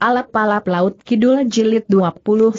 Alap-alap Laut Kidul Jilid 29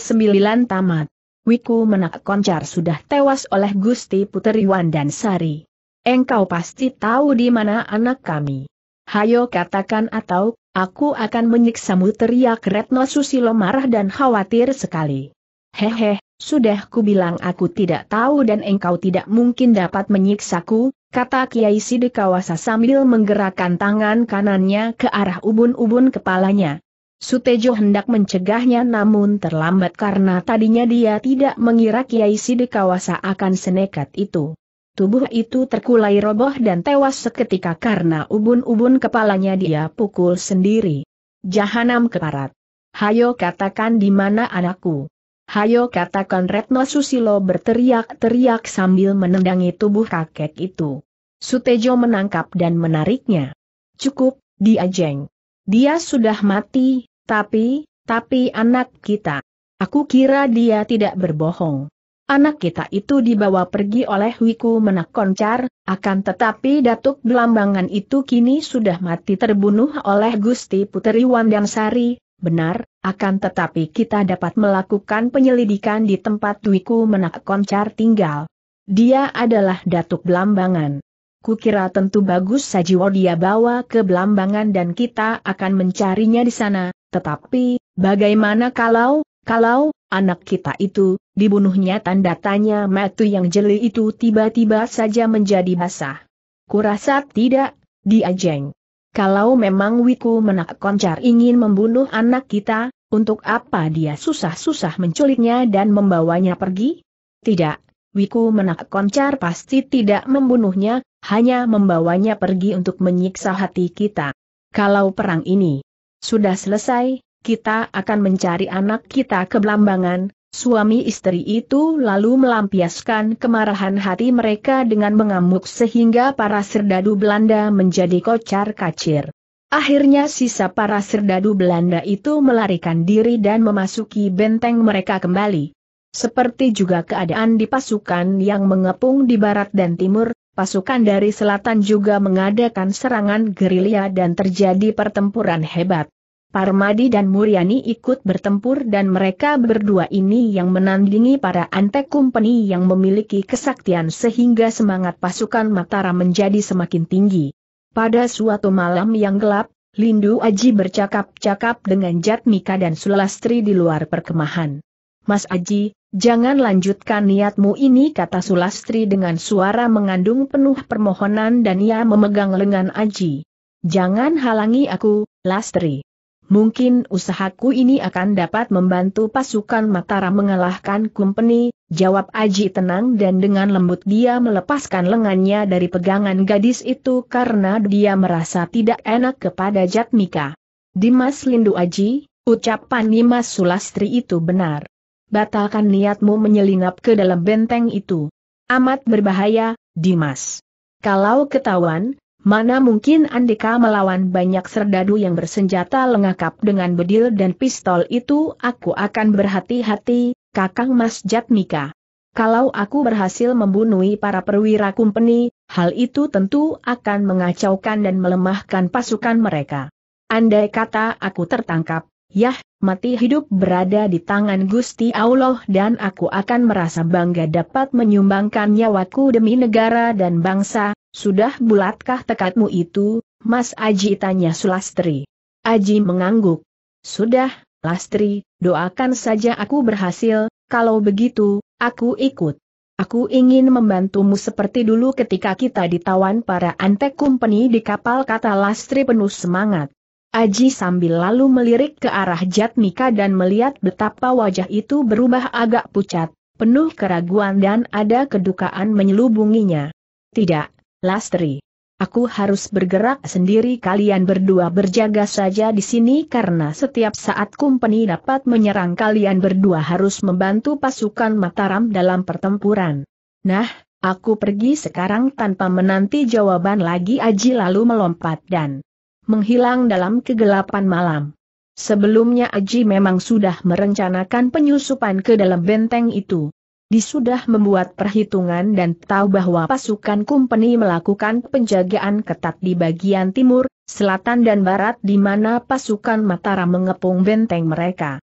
Tamat. Wiku Menak Koncar sudah tewas oleh Gusti Puteri Sari. Engkau pasti tahu di mana anak kami. Hayo katakan atau, aku akan menyiksamu teriak Retno Susilo marah dan khawatir sekali. Hehe, sudah bilang aku tidak tahu dan engkau tidak mungkin dapat menyiksaku, kata Kiai Sidikawasa sambil menggerakkan tangan kanannya ke arah ubun-ubun kepalanya. Sutejo hendak mencegahnya namun terlambat karena tadinya dia tidak mengira Kiai Sidikawasa akan senekat itu. Tubuh itu terkulai roboh dan tewas seketika karena ubun-ubun kepalanya dia pukul sendiri. Jahanam keparat. Hayo katakan di mana anakku. Hayo katakan Retno Susilo berteriak-teriak sambil menendangi tubuh kakek itu. Sutejo menangkap dan menariknya. Cukup, diajeng. Dia sudah mati, tapi, tapi anak kita. Aku kira dia tidak berbohong. Anak kita itu dibawa pergi oleh Wiku Menak Koncar, akan tetapi Datuk Belambangan itu kini sudah mati terbunuh oleh Gusti Puteri Wandansari, benar, akan tetapi kita dapat melakukan penyelidikan di tempat Wiku Menak Koncar tinggal. Dia adalah Datuk Belambangan. Kukira tentu bagus Sajiwo dia bawa ke Belambangan dan kita akan mencarinya di sana, tetapi, bagaimana kalau, kalau, anak kita itu, dibunuhnya tanda tanya matu yang jeli itu tiba-tiba saja menjadi basah. Kurasa tidak, diajeng. Kalau memang Wiku menak koncar ingin membunuh anak kita, untuk apa dia susah-susah menculiknya dan membawanya pergi? Tidak, Wiku menak koncar pasti tidak membunuhnya, hanya membawanya pergi untuk menyiksa hati kita. Kalau perang ini sudah selesai, kita akan mencari anak kita ke Belambangan, Suami istri itu lalu melampiaskan kemarahan hati mereka dengan mengamuk sehingga para serdadu Belanda menjadi kocar kacir. Akhirnya sisa para serdadu Belanda itu melarikan diri dan memasuki benteng mereka kembali. Seperti juga keadaan di pasukan yang mengepung di barat dan timur, pasukan dari selatan juga mengadakan serangan gerilya dan terjadi pertempuran hebat. Parmadi dan Muriani ikut bertempur dan mereka berdua ini yang menandingi para antek kumpeni yang memiliki kesaktian sehingga semangat pasukan Mataram menjadi semakin tinggi. Pada suatu malam yang gelap, Lindu Aji bercakap-cakap dengan Jatmika dan Sulastri di luar perkemahan. Mas Aji, Jangan lanjutkan niatmu ini kata Sulastri dengan suara mengandung penuh permohonan dan ia memegang lengan Aji. Jangan halangi aku, Lastri. Mungkin usahaku ini akan dapat membantu pasukan Matara mengalahkan Kumpeni, jawab Aji tenang dan dengan lembut dia melepaskan lengannya dari pegangan gadis itu karena dia merasa tidak enak kepada Jatmika. Dimas Lindu Aji, ucapan Dimas Sulastri itu benar batalkan niatmu menyelinap ke dalam benteng itu. Amat berbahaya, Dimas. Kalau ketahuan, mana mungkin Andika melawan banyak serdadu yang bersenjata lengkap dengan bedil dan pistol itu aku akan berhati-hati, Kakang Mas Jatmika. Kalau aku berhasil membunuh para perwira kumpeni, hal itu tentu akan mengacaukan dan melemahkan pasukan mereka. Andai kata aku tertangkap, Yah, mati hidup berada di tangan Gusti Allah dan aku akan merasa bangga dapat menyumbangkan nyawaku demi negara dan bangsa, sudah bulatkah tekadmu itu, Mas Aji tanya Sulastri. Aji mengangguk. Sudah, Lastri, doakan saja aku berhasil, kalau begitu, aku ikut. Aku ingin membantumu seperti dulu ketika kita ditawan para antek kumpeni di kapal kata Lastri penuh semangat. Aji sambil lalu melirik ke arah Jatmika dan melihat betapa wajah itu berubah agak pucat, penuh keraguan dan ada kedukaan menyelubunginya. Tidak, Lastri. Aku harus bergerak sendiri kalian berdua berjaga saja di sini karena setiap saat company dapat menyerang kalian berdua harus membantu pasukan Mataram dalam pertempuran. Nah, aku pergi sekarang tanpa menanti jawaban lagi Aji lalu melompat dan menghilang dalam kegelapan malam. Sebelumnya Aji memang sudah merencanakan penyusupan ke dalam benteng itu. Disudah membuat perhitungan dan tahu bahwa pasukan kumpeni melakukan penjagaan ketat di bagian timur, selatan dan barat di mana pasukan Mataram mengepung benteng mereka.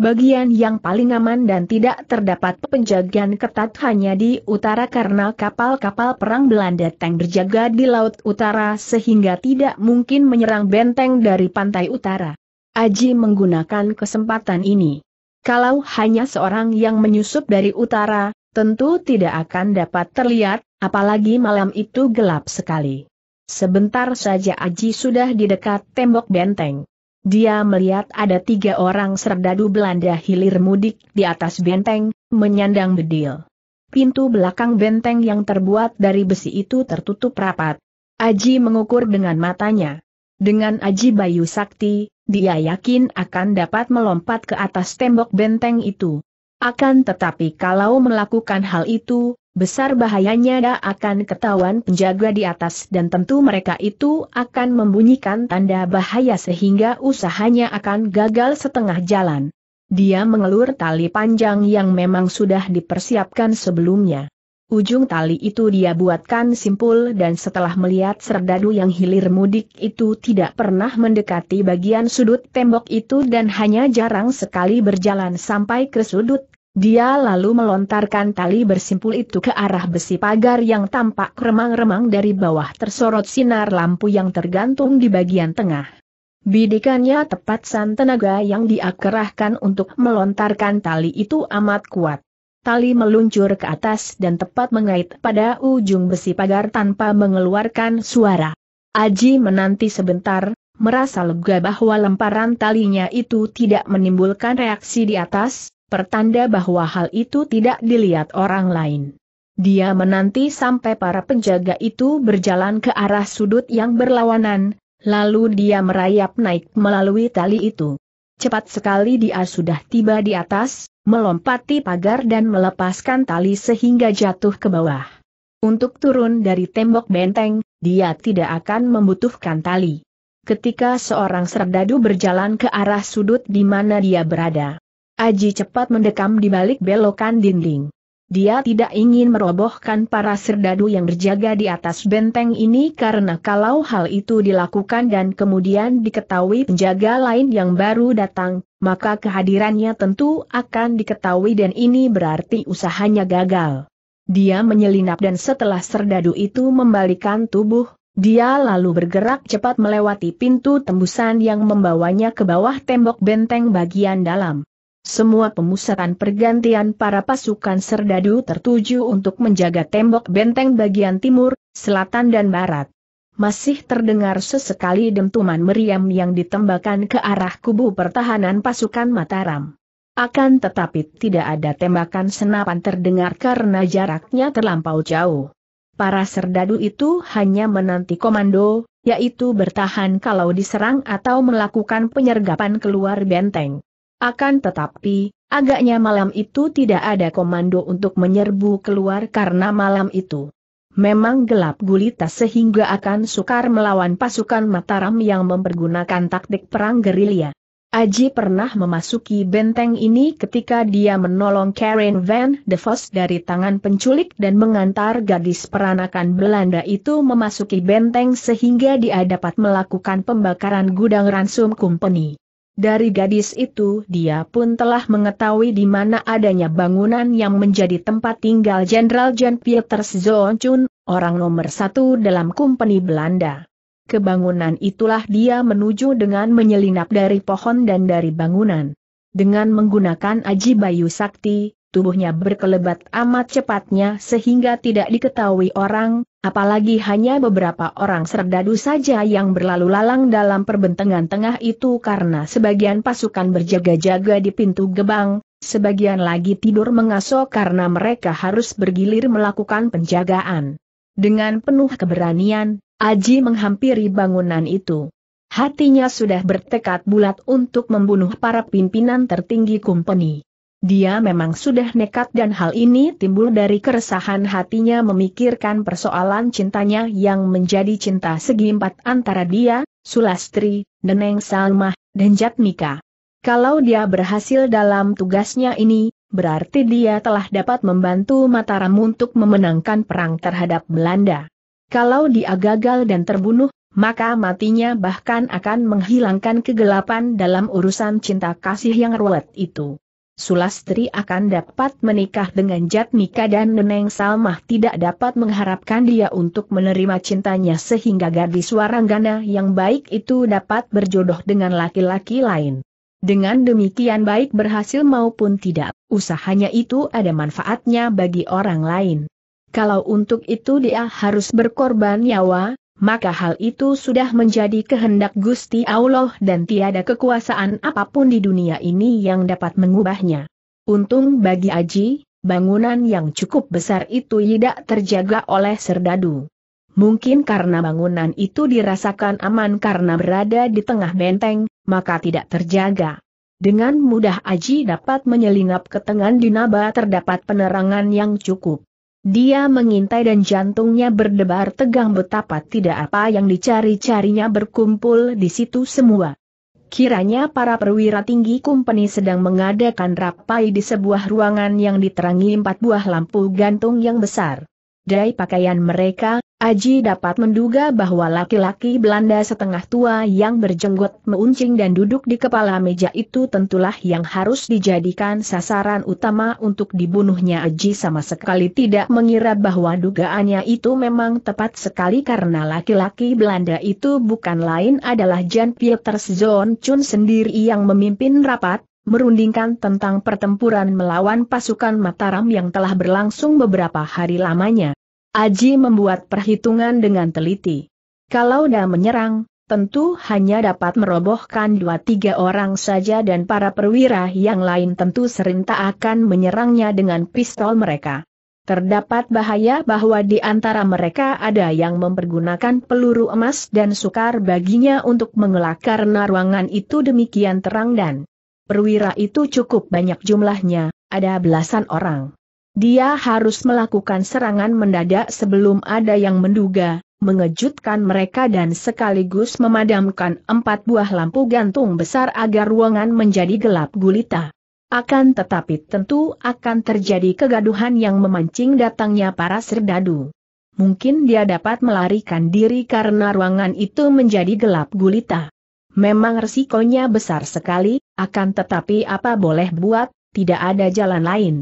Bagian yang paling aman dan tidak terdapat penjagaan ketat hanya di utara karena kapal-kapal perang Belanda tank berjaga di laut utara sehingga tidak mungkin menyerang benteng dari pantai utara. Aji menggunakan kesempatan ini. Kalau hanya seorang yang menyusup dari utara, tentu tidak akan dapat terlihat, apalagi malam itu gelap sekali. Sebentar saja Aji sudah di dekat tembok benteng. Dia melihat ada tiga orang serdadu Belanda hilir mudik di atas benteng, menyandang bedil. Pintu belakang benteng yang terbuat dari besi itu tertutup rapat. Aji mengukur dengan matanya. Dengan Aji Bayu Sakti, dia yakin akan dapat melompat ke atas tembok benteng itu. Akan tetapi kalau melakukan hal itu, besar bahayanya dia akan ketahuan penjaga di atas dan tentu mereka itu akan membunyikan tanda bahaya sehingga usahanya akan gagal setengah jalan. Dia mengelur tali panjang yang memang sudah dipersiapkan sebelumnya. Ujung tali itu dia buatkan simpul dan setelah melihat serdadu yang hilir mudik itu tidak pernah mendekati bagian sudut tembok itu dan hanya jarang sekali berjalan sampai ke sudut dia lalu melontarkan tali bersimpul itu ke arah besi pagar yang tampak remang-remang dari bawah tersorot sinar lampu yang tergantung di bagian tengah. Bidikannya tepat san tenaga yang diakerahkan untuk melontarkan tali itu amat kuat. Tali meluncur ke atas dan tepat mengait pada ujung besi pagar tanpa mengeluarkan suara. Aji menanti sebentar, merasa lega bahwa lemparan talinya itu tidak menimbulkan reaksi di atas, pertanda bahwa hal itu tidak dilihat orang lain. Dia menanti sampai para penjaga itu berjalan ke arah sudut yang berlawanan, lalu dia merayap naik melalui tali itu. Cepat sekali dia sudah tiba di atas, melompati pagar dan melepaskan tali sehingga jatuh ke bawah. Untuk turun dari tembok benteng, dia tidak akan membutuhkan tali. Ketika seorang serdadu berjalan ke arah sudut di mana dia berada, Aji cepat mendekam di balik belokan dinding. Dia tidak ingin merobohkan para serdadu yang berjaga di atas benteng ini karena kalau hal itu dilakukan dan kemudian diketahui penjaga lain yang baru datang, maka kehadirannya tentu akan diketahui dan ini berarti usahanya gagal. Dia menyelinap dan setelah serdadu itu membalikan tubuh, dia lalu bergerak cepat melewati pintu tembusan yang membawanya ke bawah tembok benteng bagian dalam. Semua pemusatan pergantian para pasukan serdadu tertuju untuk menjaga tembok benteng bagian timur, selatan dan barat. Masih terdengar sesekali dentuman meriam yang ditembakkan ke arah kubu pertahanan pasukan Mataram. Akan tetapi tidak ada tembakan senapan terdengar karena jaraknya terlampau jauh. Para serdadu itu hanya menanti komando, yaitu bertahan kalau diserang atau melakukan penyergapan keluar benteng. Akan tetapi, agaknya malam itu tidak ada komando untuk menyerbu keluar karena malam itu memang gelap gulita sehingga akan sukar melawan pasukan Mataram yang mempergunakan taktik perang gerilya. Aji pernah memasuki benteng ini ketika dia menolong Karen Van de Vos dari tangan penculik dan mengantar gadis peranakan Belanda itu memasuki benteng sehingga dia dapat melakukan pembakaran gudang ransum company. Dari gadis itu dia pun telah mengetahui di mana adanya bangunan yang menjadi tempat tinggal Jenderal Jan Peter Zonchun, orang nomor satu dalam kompeni Belanda. Kebangunan itulah dia menuju dengan menyelinap dari pohon dan dari bangunan. Dengan menggunakan aji bayu sakti, tubuhnya berkelebat amat cepatnya sehingga tidak diketahui orang, Apalagi hanya beberapa orang serdadu saja yang berlalu lalang dalam perbentengan tengah itu karena sebagian pasukan berjaga-jaga di pintu gebang, sebagian lagi tidur mengaso karena mereka harus bergilir melakukan penjagaan. Dengan penuh keberanian, Aji menghampiri bangunan itu. Hatinya sudah bertekad bulat untuk membunuh para pimpinan tertinggi kumpeni. Dia memang sudah nekat dan hal ini timbul dari keresahan hatinya memikirkan persoalan cintanya yang menjadi cinta segi empat antara dia, Sulastri, Neneng Salmah, dan Jatmika. Kalau dia berhasil dalam tugasnya ini, berarti dia telah dapat membantu Mataram untuk memenangkan perang terhadap Belanda. Kalau dia gagal dan terbunuh, maka matinya bahkan akan menghilangkan kegelapan dalam urusan cinta kasih yang ruwet itu. Sulastri akan dapat menikah dengan Jatmika dan Neneng Salmah tidak dapat mengharapkan dia untuk menerima cintanya sehingga gadis waranggana yang baik itu dapat berjodoh dengan laki-laki lain. Dengan demikian baik berhasil maupun tidak, usahanya itu ada manfaatnya bagi orang lain. Kalau untuk itu dia harus berkorban nyawa, maka hal itu sudah menjadi kehendak Gusti Allah dan tiada kekuasaan apapun di dunia ini yang dapat mengubahnya. Untung bagi Aji, bangunan yang cukup besar itu tidak terjaga oleh serdadu. Mungkin karena bangunan itu dirasakan aman karena berada di tengah benteng, maka tidak terjaga. Dengan mudah Aji dapat menyelinap ke tengah dinaba terdapat penerangan yang cukup. Dia mengintai dan jantungnya berdebar tegang betapa tidak apa yang dicari-carinya berkumpul di situ semua. Kiranya para perwira tinggi kumpeni sedang mengadakan rapai di sebuah ruangan yang diterangi empat buah lampu gantung yang besar. Dari pakaian mereka, Aji dapat menduga bahwa laki-laki Belanda setengah tua yang berjenggot meuncing dan duduk di kepala meja itu tentulah yang harus dijadikan sasaran utama untuk dibunuhnya Aji sama sekali tidak mengira bahwa dugaannya itu memang tepat sekali karena laki-laki Belanda itu bukan lain adalah Jan Pieters Zon Chun sendiri yang memimpin rapat, merundingkan tentang pertempuran melawan pasukan Mataram yang telah berlangsung beberapa hari lamanya. Aji membuat perhitungan dengan teliti. Kalau dia menyerang, tentu hanya dapat merobohkan dua tiga orang saja dan para perwira yang lain tentu serentak akan menyerangnya dengan pistol mereka. Terdapat bahaya bahwa di antara mereka ada yang mempergunakan peluru emas dan sukar baginya untuk mengelak karena ruangan itu demikian terang dan perwira itu cukup banyak jumlahnya, ada belasan orang. Dia harus melakukan serangan mendadak sebelum ada yang menduga, mengejutkan mereka dan sekaligus memadamkan empat buah lampu gantung besar agar ruangan menjadi gelap gulita. Akan tetapi tentu akan terjadi kegaduhan yang memancing datangnya para serdadu. Mungkin dia dapat melarikan diri karena ruangan itu menjadi gelap gulita. Memang resikonya besar sekali, akan tetapi apa boleh buat, tidak ada jalan lain.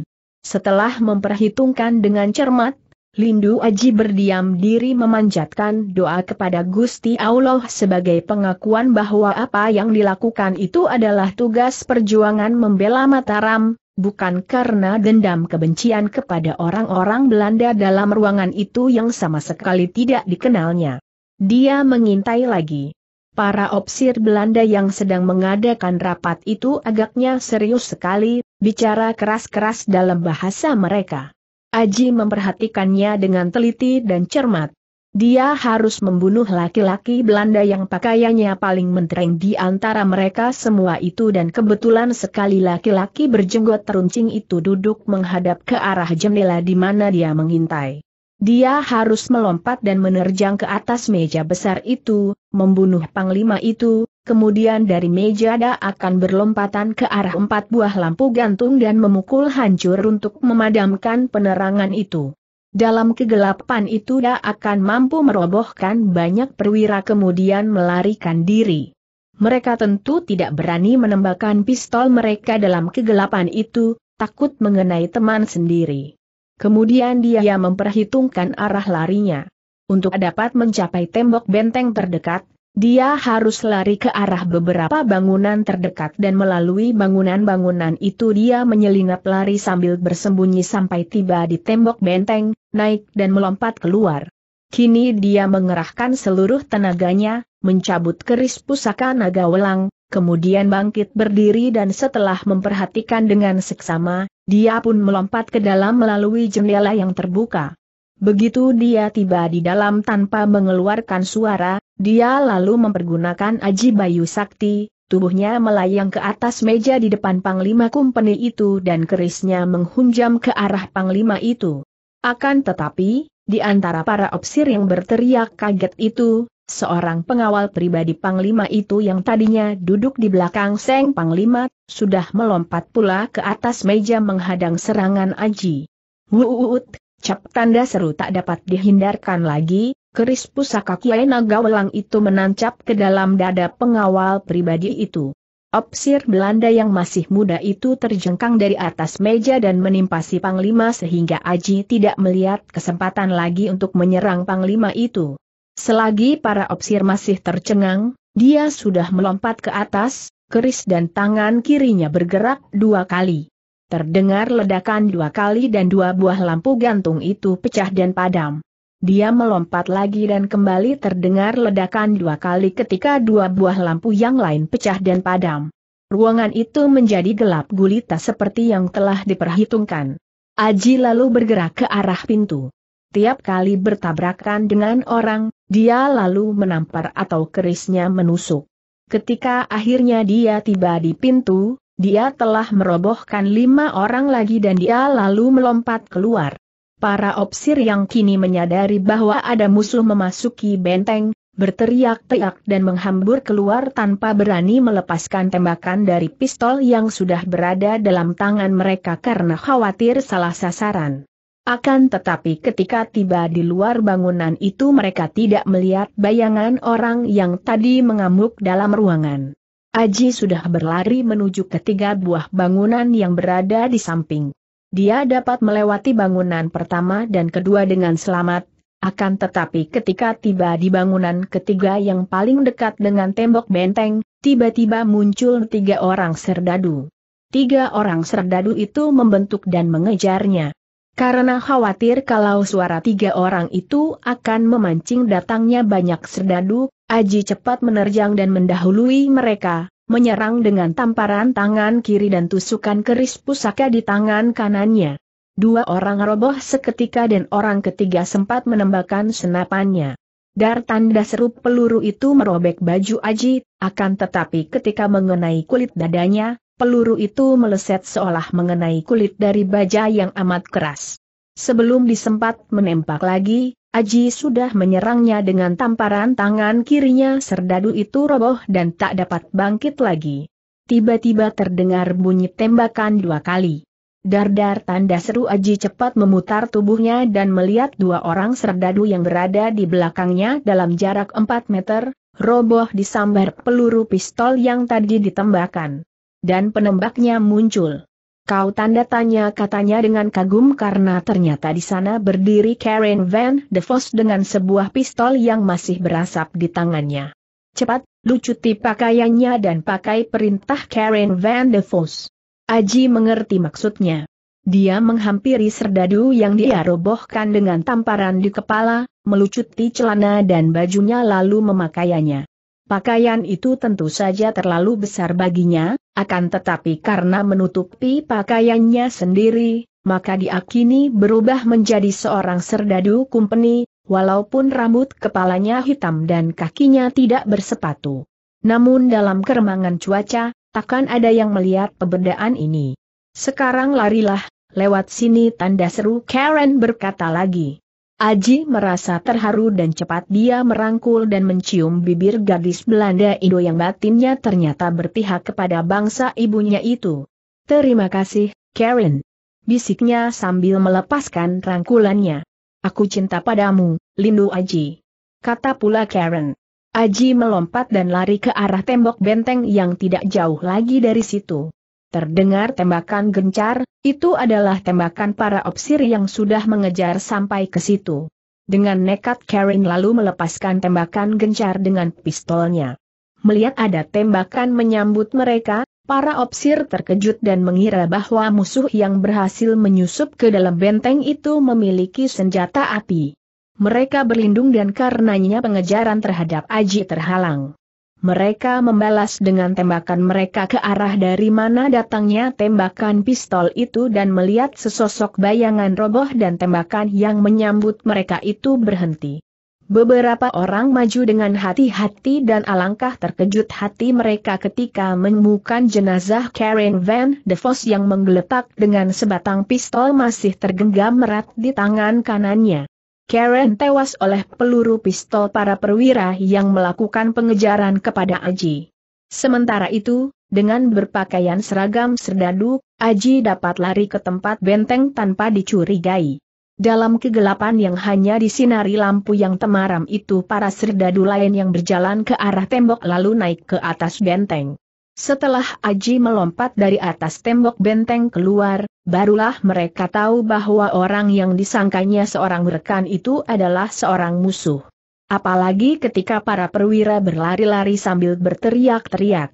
Setelah memperhitungkan dengan cermat, Lindu Aji berdiam diri memanjatkan doa kepada Gusti Allah sebagai pengakuan bahwa apa yang dilakukan itu adalah tugas perjuangan membela Mataram, bukan karena dendam kebencian kepada orang-orang Belanda dalam ruangan itu yang sama sekali tidak dikenalnya. Dia mengintai lagi. Para opsir Belanda yang sedang mengadakan rapat itu agaknya serius sekali, bicara keras-keras dalam bahasa mereka. Aji memperhatikannya dengan teliti dan cermat. Dia harus membunuh laki-laki Belanda yang pakaiannya paling mentereng di antara mereka semua itu dan kebetulan sekali laki-laki berjenggot teruncing itu duduk menghadap ke arah jendela di mana dia mengintai. Dia harus melompat dan menerjang ke atas meja besar itu, membunuh panglima itu, kemudian dari meja ada akan berlompatan ke arah empat buah lampu gantung dan memukul hancur untuk memadamkan penerangan itu. Dalam kegelapan itu dia akan mampu merobohkan banyak perwira kemudian melarikan diri. Mereka tentu tidak berani menembakkan pistol mereka dalam kegelapan itu, takut mengenai teman sendiri. Kemudian dia memperhitungkan arah larinya. Untuk dapat mencapai tembok benteng terdekat, dia harus lari ke arah beberapa bangunan terdekat dan melalui bangunan-bangunan itu dia menyelinap lari sambil bersembunyi sampai tiba di tembok benteng, naik dan melompat keluar. Kini dia mengerahkan seluruh tenaganya, mencabut keris pusaka naga welang, kemudian bangkit berdiri dan setelah memperhatikan dengan seksama, dia pun melompat ke dalam melalui jendela yang terbuka. Begitu dia tiba di dalam tanpa mengeluarkan suara, dia lalu mempergunakan Aji Bayu Sakti, tubuhnya melayang ke atas meja di depan Panglima Kumpeni itu dan kerisnya menghunjam ke arah Panglima itu. Akan tetapi, di antara para opsir yang berteriak kaget itu, seorang pengawal pribadi Panglima itu yang tadinya duduk di belakang Seng Panglima, sudah melompat pula ke atas meja menghadang serangan Aji. Wuut, cap tanda seru tak dapat dihindarkan lagi, keris pusaka Kiai Nagawelang itu menancap ke dalam dada pengawal pribadi itu. Opsir Belanda yang masih muda itu terjengkang dari atas meja dan menimpa si Panglima sehingga Aji tidak melihat kesempatan lagi untuk menyerang Panglima itu. Selagi para opsir masih tercengang, dia sudah melompat ke atas, keris dan tangan kirinya bergerak dua kali. Terdengar ledakan dua kali dan dua buah lampu gantung itu pecah dan padam. Dia melompat lagi dan kembali terdengar ledakan dua kali ketika dua buah lampu yang lain pecah dan padam. Ruangan itu menjadi gelap gulita seperti yang telah diperhitungkan. Aji lalu bergerak ke arah pintu. Tiap kali bertabrakan dengan orang, dia lalu menampar atau kerisnya menusuk. Ketika akhirnya dia tiba di pintu, dia telah merobohkan lima orang lagi dan dia lalu melompat keluar. Para opsir yang kini menyadari bahwa ada musuh memasuki benteng, berteriak-teriak dan menghambur keluar tanpa berani melepaskan tembakan dari pistol yang sudah berada dalam tangan mereka karena khawatir salah sasaran. Akan tetapi ketika tiba di luar bangunan itu mereka tidak melihat bayangan orang yang tadi mengamuk dalam ruangan. Aji sudah berlari menuju ketiga buah bangunan yang berada di samping. Dia dapat melewati bangunan pertama dan kedua dengan selamat, akan tetapi ketika tiba di bangunan ketiga yang paling dekat dengan tembok benteng, tiba-tiba muncul tiga orang serdadu. Tiga orang serdadu itu membentuk dan mengejarnya. Karena khawatir kalau suara tiga orang itu akan memancing datangnya banyak serdadu, Aji cepat menerjang dan mendahului mereka, menyerang dengan tamparan tangan kiri dan tusukan keris pusaka di tangan kanannya. Dua orang roboh seketika dan orang ketiga sempat menembakkan senapannya. Dar tanda serup peluru itu merobek baju Aji, akan tetapi ketika mengenai kulit dadanya, peluru itu meleset seolah mengenai kulit dari baja yang amat keras. Sebelum disempat menembak lagi, Aji sudah menyerangnya dengan tamparan tangan kirinya serdadu itu roboh dan tak dapat bangkit lagi. Tiba-tiba terdengar bunyi tembakan dua kali. Dardar tanda seru Aji cepat memutar tubuhnya dan melihat dua orang serdadu yang berada di belakangnya dalam jarak 4 meter, roboh disambar peluru pistol yang tadi ditembakkan. Dan penembaknya muncul. Kau tanda tanya katanya dengan kagum karena ternyata di sana berdiri Karen Van DeVos dengan sebuah pistol yang masih berasap di tangannya. Cepat, lucuti pakaiannya dan pakai perintah Karen Van DeVos. Aji mengerti maksudnya. Dia menghampiri serdadu yang dia robohkan dengan tamparan di kepala, melucuti celana dan bajunya lalu memakaiannya. Pakaian itu tentu saja terlalu besar baginya, akan tetapi karena menutupi pakaiannya sendiri, maka diakini berubah menjadi seorang serdadu kumpeni, walaupun rambut kepalanya hitam dan kakinya tidak bersepatu. Namun dalam keremangan cuaca, takkan ada yang melihat pembedaan ini. Sekarang larilah, lewat sini tanda seru Karen berkata lagi. Aji merasa terharu dan cepat dia merangkul dan mencium bibir gadis Belanda Indo yang batinnya ternyata berpihak kepada bangsa ibunya itu. Terima kasih, Karen. Bisiknya sambil melepaskan rangkulannya. Aku cinta padamu, Lindu Aji. Kata pula Karen. Aji melompat dan lari ke arah tembok benteng yang tidak jauh lagi dari situ. Terdengar tembakan gencar, itu adalah tembakan para opsir yang sudah mengejar sampai ke situ. Dengan nekat Karen lalu melepaskan tembakan gencar dengan pistolnya. Melihat ada tembakan menyambut mereka, para opsir terkejut dan mengira bahwa musuh yang berhasil menyusup ke dalam benteng itu memiliki senjata api. Mereka berlindung dan karenanya pengejaran terhadap Aji terhalang. Mereka membalas dengan tembakan mereka ke arah dari mana datangnya tembakan pistol itu dan melihat sesosok bayangan roboh dan tembakan yang menyambut mereka itu berhenti. Beberapa orang maju dengan hati-hati dan alangkah terkejut hati mereka ketika menemukan jenazah Karen Van DeVos yang menggeletak dengan sebatang pistol masih tergenggam erat di tangan kanannya. Karen tewas oleh peluru pistol para perwira yang melakukan pengejaran kepada Aji. Sementara itu, dengan berpakaian seragam serdadu, Aji dapat lari ke tempat benteng tanpa dicurigai. Dalam kegelapan yang hanya disinari lampu yang temaram itu para serdadu lain yang berjalan ke arah tembok lalu naik ke atas benteng. Setelah Aji melompat dari atas tembok benteng keluar, barulah mereka tahu bahwa orang yang disangkanya seorang rekan itu adalah seorang musuh. Apalagi ketika para perwira berlari-lari sambil berteriak-teriak.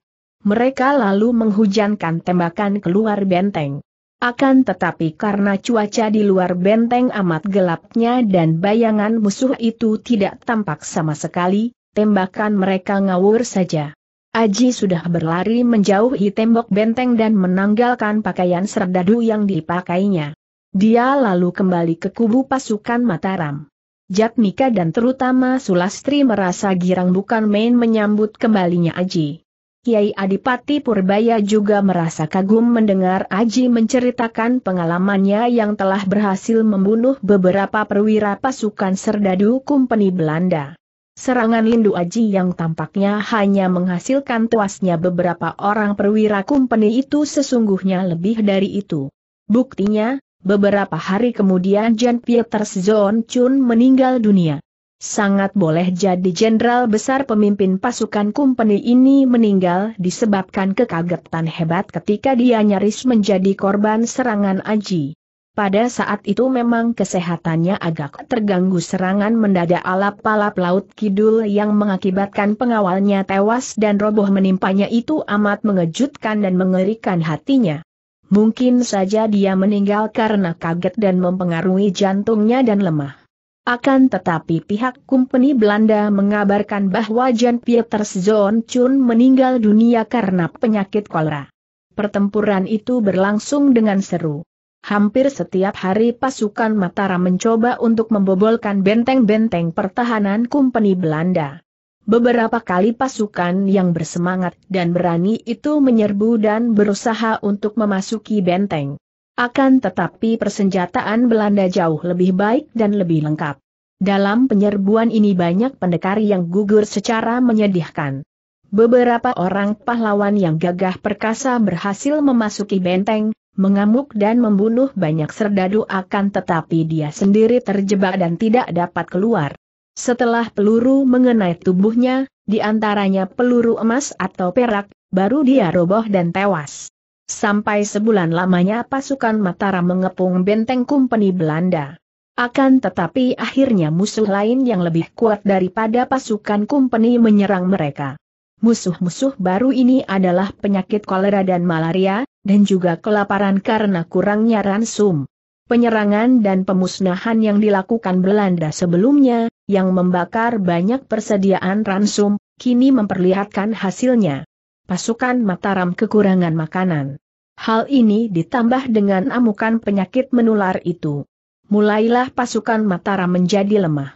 Mereka lalu menghujankan tembakan keluar benteng. Akan tetapi karena cuaca di luar benteng amat gelapnya dan bayangan musuh itu tidak tampak sama sekali, tembakan mereka ngawur saja. Aji sudah berlari menjauhi tembok benteng dan menanggalkan pakaian serdadu yang dipakainya. Dia lalu kembali ke kubu pasukan Mataram. Jatmika dan terutama Sulastri merasa girang bukan main menyambut kembalinya Aji. Kiai Adipati Purbaya juga merasa kagum mendengar Aji menceritakan pengalamannya yang telah berhasil membunuh beberapa perwira pasukan serdadu Kumpeni Belanda. Serangan Lindu Aji yang tampaknya hanya menghasilkan tuasnya beberapa orang perwira kumpeni itu sesungguhnya lebih dari itu. Buktinya, beberapa hari kemudian Jan Pieters Zon Chun meninggal dunia. Sangat boleh jadi jenderal besar pemimpin pasukan kumpeni ini meninggal disebabkan kekagetan hebat ketika dia nyaris menjadi korban serangan Aji. Pada saat itu memang kesehatannya agak terganggu serangan mendadak alap-alap laut kidul yang mengakibatkan pengawalnya tewas dan roboh menimpanya itu amat mengejutkan dan mengerikan hatinya. Mungkin saja dia meninggal karena kaget dan mempengaruhi jantungnya dan lemah. Akan tetapi pihak kumpeni Belanda mengabarkan bahwa Jan Pieter Zon Chun meninggal dunia karena penyakit kolera. Pertempuran itu berlangsung dengan seru. Hampir setiap hari pasukan Mataram mencoba untuk membobolkan benteng-benteng pertahanan Kompeni Belanda. Beberapa kali pasukan yang bersemangat dan berani itu menyerbu dan berusaha untuk memasuki benteng. Akan tetapi persenjataan Belanda jauh lebih baik dan lebih lengkap. Dalam penyerbuan ini banyak pendekar yang gugur secara menyedihkan. Beberapa orang pahlawan yang gagah perkasa berhasil memasuki benteng, mengamuk dan membunuh banyak serdadu akan tetapi dia sendiri terjebak dan tidak dapat keluar. Setelah peluru mengenai tubuhnya, di antaranya peluru emas atau perak, baru dia roboh dan tewas. Sampai sebulan lamanya pasukan Mataram mengepung benteng kumpeni Belanda. Akan tetapi akhirnya musuh lain yang lebih kuat daripada pasukan kumpeni menyerang mereka. Musuh-musuh baru ini adalah penyakit kolera dan malaria, dan juga kelaparan karena kurangnya ransum. Penyerangan dan pemusnahan yang dilakukan Belanda sebelumnya, yang membakar banyak persediaan ransum, kini memperlihatkan hasilnya. Pasukan Mataram kekurangan makanan. Hal ini ditambah dengan amukan penyakit menular itu. Mulailah pasukan Mataram menjadi lemah.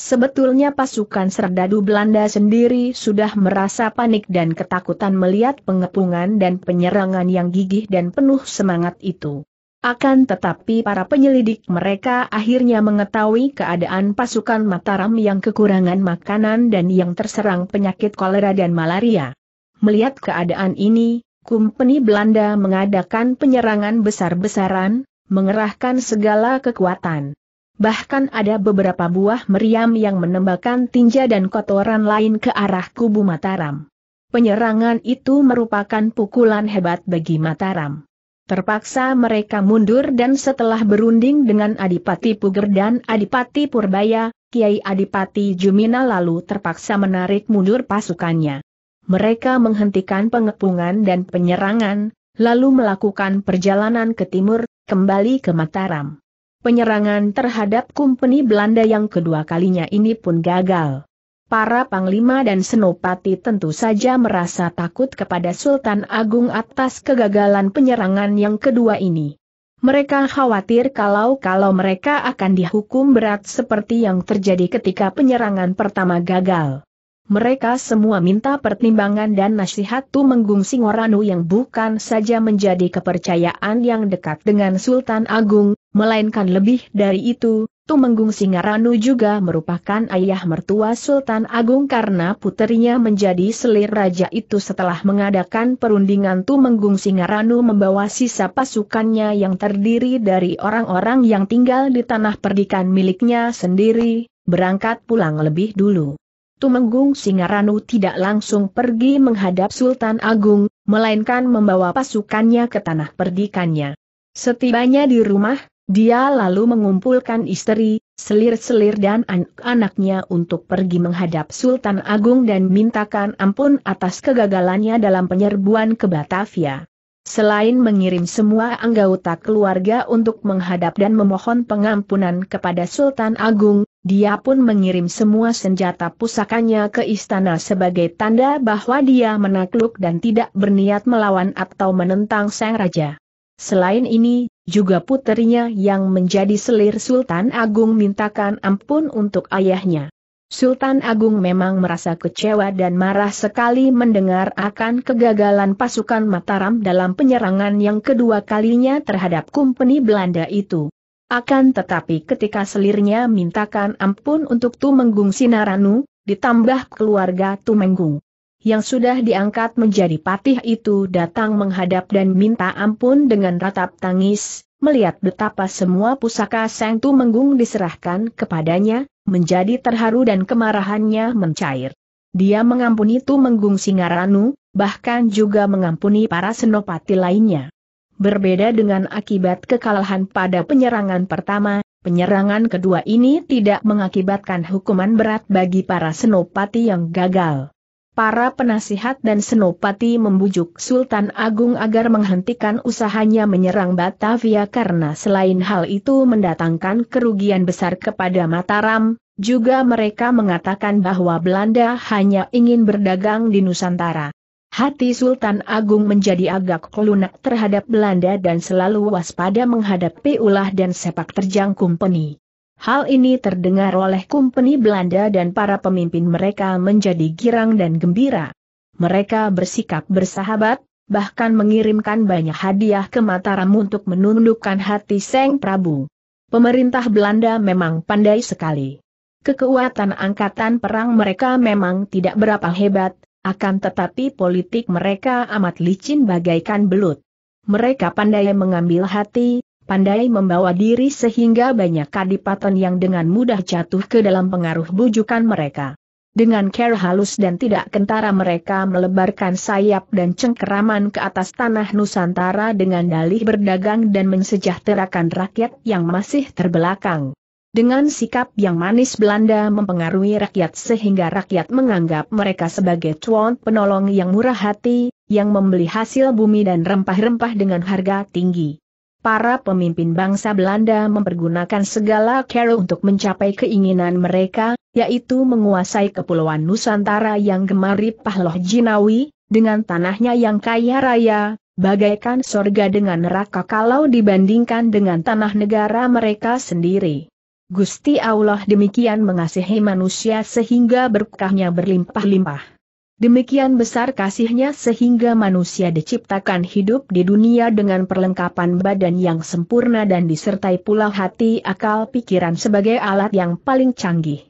Sebetulnya pasukan serdadu Belanda sendiri sudah merasa panik dan ketakutan melihat pengepungan dan penyerangan yang gigih dan penuh semangat itu. Akan tetapi para penyelidik mereka akhirnya mengetahui keadaan pasukan Mataram yang kekurangan makanan dan yang terserang penyakit kolera dan malaria. Melihat keadaan ini, Kumpeni Belanda mengadakan penyerangan besar-besaran, mengerahkan segala kekuatan bahkan ada beberapa buah meriam yang menembakkan tinja dan kotoran lain ke arah kubu Mataram. Penyerangan itu merupakan pukulan hebat bagi Mataram. Terpaksa mereka mundur dan setelah berunding dengan Adipati Puger dan Adipati Purbaya, Kiai Adipati Jumina lalu terpaksa menarik mundur pasukannya. Mereka menghentikan pengepungan dan penyerangan, lalu melakukan perjalanan ke timur, kembali ke Mataram. Penyerangan terhadap Kumpeni Belanda yang kedua kalinya ini pun gagal. Para Panglima dan Senopati tentu saja merasa takut kepada Sultan Agung atas kegagalan penyerangan yang kedua ini. Mereka khawatir kalau-kalau mereka akan dihukum berat seperti yang terjadi ketika penyerangan pertama gagal mereka semua minta pertimbangan dan nasihat Tu Menggung Singoranu yang bukan saja menjadi kepercayaan yang dekat dengan Sultan Agung, melainkan lebih dari itu, Tu Menggung Singoranu juga merupakan ayah mertua Sultan Agung karena putrinya menjadi selir raja itu setelah mengadakan perundingan Tu Menggung Singoranu membawa sisa pasukannya yang terdiri dari orang-orang yang tinggal di tanah perdikan miliknya sendiri, berangkat pulang lebih dulu. Tumenggung Singaranu tidak langsung pergi menghadap Sultan Agung, melainkan membawa pasukannya ke tanah perdikannya. Setibanya di rumah, dia lalu mengumpulkan istri, selir-selir dan anak-anaknya untuk pergi menghadap Sultan Agung dan mintakan ampun atas kegagalannya dalam penyerbuan ke Batavia. Selain mengirim semua anggota keluarga untuk menghadap dan memohon pengampunan kepada Sultan Agung, dia pun mengirim semua senjata pusakanya ke istana sebagai tanda bahwa dia menakluk dan tidak berniat melawan atau menentang sang raja. Selain ini, juga puterinya yang menjadi selir Sultan Agung mintakan ampun untuk ayahnya. Sultan Agung memang merasa kecewa dan marah sekali mendengar akan kegagalan pasukan Mataram dalam penyerangan yang kedua kalinya terhadap Kumpeni Belanda itu. Akan tetapi ketika selirnya mintakan ampun untuk Tumenggung Sinaranu, ditambah keluarga Tumenggung yang sudah diangkat menjadi patih itu datang menghadap dan minta ampun dengan ratap tangis, melihat betapa semua pusaka Sang menggung diserahkan kepadanya, menjadi terharu dan kemarahannya mencair. Dia mengampuni Tu Tumenggung Singaranu, bahkan juga mengampuni para senopati lainnya. Berbeda dengan akibat kekalahan pada penyerangan pertama, penyerangan kedua ini tidak mengakibatkan hukuman berat bagi para senopati yang gagal. Para penasihat dan senopati membujuk Sultan Agung agar menghentikan usahanya menyerang Batavia karena selain hal itu mendatangkan kerugian besar kepada Mataram, juga mereka mengatakan bahwa Belanda hanya ingin berdagang di Nusantara. Hati Sultan Agung menjadi agak kelunak terhadap Belanda dan selalu waspada menghadapi ulah dan sepak terjang kumpeni. Hal ini terdengar oleh kumpeni Belanda dan para pemimpin mereka menjadi girang dan gembira. Mereka bersikap bersahabat, bahkan mengirimkan banyak hadiah ke Mataram untuk menundukkan hati Seng Prabu. Pemerintah Belanda memang pandai sekali. Kekuatan angkatan perang mereka memang tidak berapa hebat, akan tetapi politik mereka amat licin bagaikan belut. Mereka pandai mengambil hati, pandai membawa diri sehingga banyak kadipaten yang dengan mudah jatuh ke dalam pengaruh bujukan mereka. Dengan care halus dan tidak kentara mereka melebarkan sayap dan cengkeraman ke atas tanah Nusantara dengan dalih berdagang dan mensejahterakan rakyat yang masih terbelakang. Dengan sikap yang manis Belanda mempengaruhi rakyat sehingga rakyat menganggap mereka sebagai tuan penolong yang murah hati, yang membeli hasil bumi dan rempah-rempah dengan harga tinggi para pemimpin bangsa Belanda mempergunakan segala cara untuk mencapai keinginan mereka, yaitu menguasai kepulauan Nusantara yang gemari Pahloh Jinawi, dengan tanahnya yang kaya raya, bagaikan sorga dengan neraka kalau dibandingkan dengan tanah negara mereka sendiri. Gusti Allah demikian mengasihi manusia sehingga berkahnya berlimpah-limpah. Demikian besar kasihnya sehingga manusia diciptakan hidup di dunia dengan perlengkapan badan yang sempurna dan disertai pula hati akal pikiran sebagai alat yang paling canggih.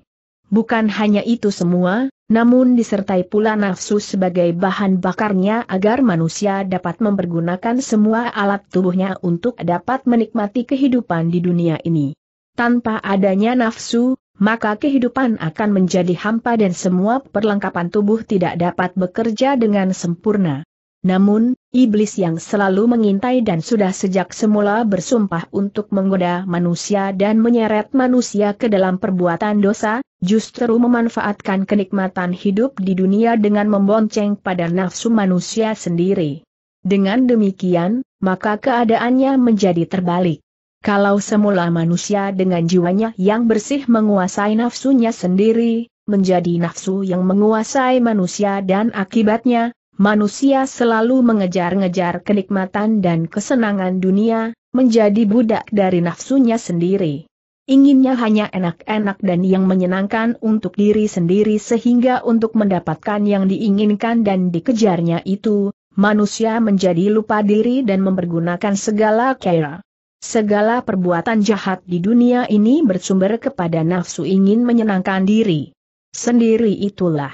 Bukan hanya itu semua, namun disertai pula nafsu sebagai bahan bakarnya agar manusia dapat mempergunakan semua alat tubuhnya untuk dapat menikmati kehidupan di dunia ini. Tanpa adanya nafsu, maka kehidupan akan menjadi hampa dan semua perlengkapan tubuh tidak dapat bekerja dengan sempurna. Namun, iblis yang selalu mengintai dan sudah sejak semula bersumpah untuk menggoda manusia dan menyeret manusia ke dalam perbuatan dosa, justru memanfaatkan kenikmatan hidup di dunia dengan membonceng pada nafsu manusia sendiri. Dengan demikian, maka keadaannya menjadi terbalik. Kalau semula manusia dengan jiwanya yang bersih menguasai nafsunya sendiri, menjadi nafsu yang menguasai manusia dan akibatnya, manusia selalu mengejar-ngejar kenikmatan dan kesenangan dunia, menjadi budak dari nafsunya sendiri. Inginnya hanya enak-enak dan yang menyenangkan untuk diri sendiri sehingga untuk mendapatkan yang diinginkan dan dikejarnya itu, manusia menjadi lupa diri dan mempergunakan segala cara. Segala perbuatan jahat di dunia ini bersumber kepada nafsu ingin menyenangkan diri. Sendiri itulah.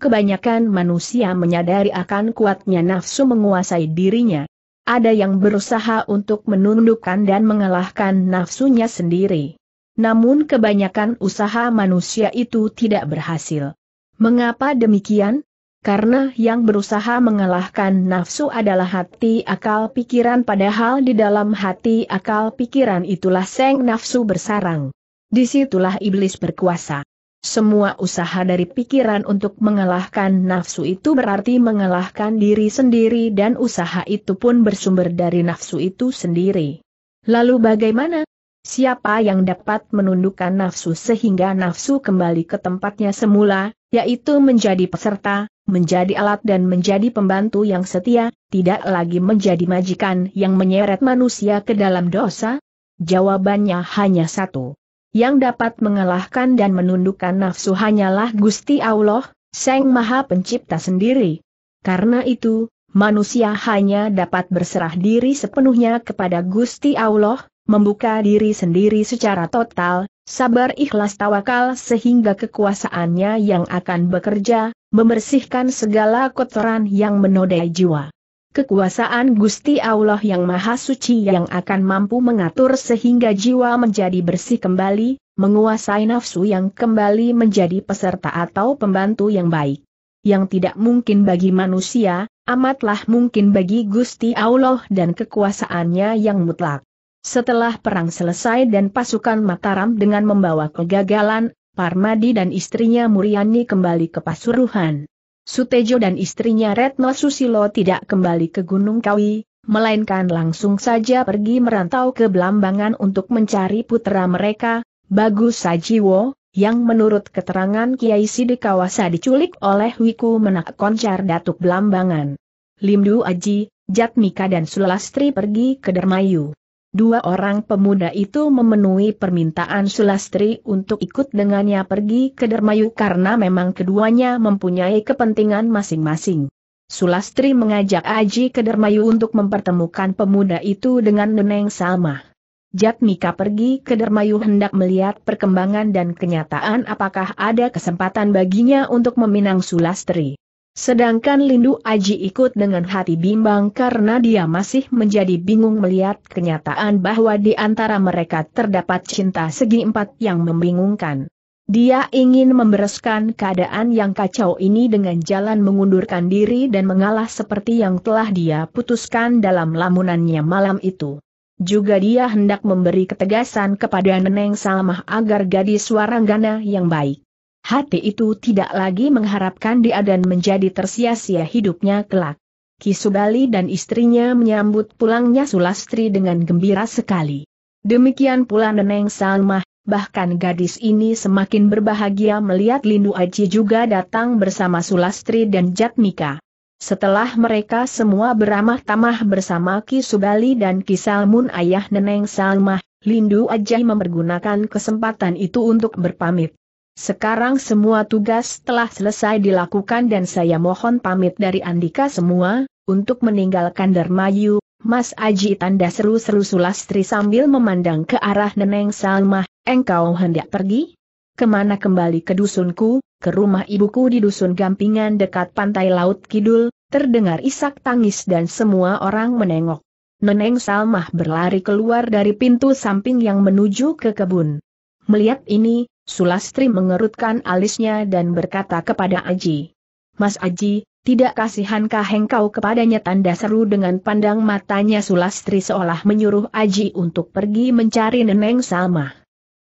Kebanyakan manusia menyadari akan kuatnya nafsu menguasai dirinya. Ada yang berusaha untuk menundukkan dan mengalahkan nafsunya sendiri. Namun kebanyakan usaha manusia itu tidak berhasil. Mengapa demikian? karena yang berusaha mengalahkan nafsu adalah hati akal pikiran padahal di dalam hati akal pikiran itulah seng nafsu bersarang. Disitulah iblis berkuasa. Semua usaha dari pikiran untuk mengalahkan nafsu itu berarti mengalahkan diri sendiri dan usaha itu pun bersumber dari nafsu itu sendiri. Lalu bagaimana? Siapa yang dapat menundukkan nafsu sehingga nafsu kembali ke tempatnya semula, yaitu menjadi peserta, menjadi alat dan menjadi pembantu yang setia, tidak lagi menjadi majikan yang menyeret manusia ke dalam dosa? Jawabannya hanya satu. Yang dapat mengalahkan dan menundukkan nafsu hanyalah Gusti Allah, Sang Maha Pencipta sendiri. Karena itu, manusia hanya dapat berserah diri sepenuhnya kepada Gusti Allah, membuka diri sendiri secara total, sabar ikhlas tawakal sehingga kekuasaannya yang akan bekerja, membersihkan segala kotoran yang menodai jiwa. Kekuasaan Gusti Allah yang Maha Suci yang akan mampu mengatur sehingga jiwa menjadi bersih kembali, menguasai nafsu yang kembali menjadi peserta atau pembantu yang baik. Yang tidak mungkin bagi manusia, amatlah mungkin bagi Gusti Allah dan kekuasaannya yang mutlak. Setelah perang selesai dan pasukan Mataram dengan membawa kegagalan Parmadi dan istrinya Muriani kembali ke Pasuruhan. Sutejo dan istrinya Retno Susilo tidak kembali ke Gunung Kawi, melainkan langsung saja pergi merantau ke Belambangan untuk mencari putra mereka, Bagus Sajiwo, yang menurut keterangan Kiai Sidikawasa diculik oleh Wiku Menak Koncar Datuk Belambangan. Limdu Aji, Jatmika dan Sulastri pergi ke Dermayu. Dua orang pemuda itu memenuhi permintaan Sulastri untuk ikut dengannya pergi ke Dermayu karena memang keduanya mempunyai kepentingan masing-masing. Sulastri mengajak Aji ke Dermayu untuk mempertemukan pemuda itu dengan Neneng Salmah. Jatmika pergi ke Dermayu hendak melihat perkembangan dan kenyataan apakah ada kesempatan baginya untuk meminang Sulastri. Sedangkan Lindu Aji ikut dengan hati bimbang karena dia masih menjadi bingung melihat kenyataan bahwa di antara mereka terdapat cinta segi empat yang membingungkan. Dia ingin membereskan keadaan yang kacau ini dengan jalan mengundurkan diri dan mengalah seperti yang telah dia putuskan dalam lamunannya malam itu. Juga dia hendak memberi ketegasan kepada Neneng Salmah agar gadis waranggana yang baik. Hati itu tidak lagi mengharapkan dia dan menjadi tersia-sia hidupnya kelak. Kisubali dan istrinya menyambut pulangnya Sulastri dengan gembira sekali. Demikian pula Neneng Salmah, bahkan gadis ini semakin berbahagia melihat Lindu Aji juga datang bersama Sulastri dan Jatmika. Setelah mereka semua beramah tamah bersama Ki Subali dan Ki Kisalmun ayah Neneng Salmah, Lindu Aji mempergunakan kesempatan itu untuk berpamit. Sekarang semua tugas telah selesai dilakukan dan saya mohon pamit dari Andika semua, untuk meninggalkan Dermayu, Mas Aji tanda seru-seru Sulastri sambil memandang ke arah Neneng Salma. engkau hendak pergi? Kemana kembali ke dusunku, ke rumah ibuku di dusun Gampingan dekat pantai Laut Kidul, terdengar isak tangis dan semua orang menengok. Neneng Salmah berlari keluar dari pintu samping yang menuju ke kebun. Melihat ini, Sulastri mengerutkan alisnya dan berkata kepada Aji. Mas Aji, tidak kasihankah engkau kepadanya tanda seru dengan pandang matanya Sulastri seolah menyuruh Aji untuk pergi mencari Neneng Salma.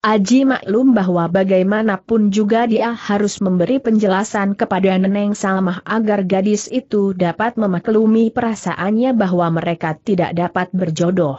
Aji maklum bahwa bagaimanapun juga dia harus memberi penjelasan kepada Neneng Salmah agar gadis itu dapat memaklumi perasaannya bahwa mereka tidak dapat berjodoh.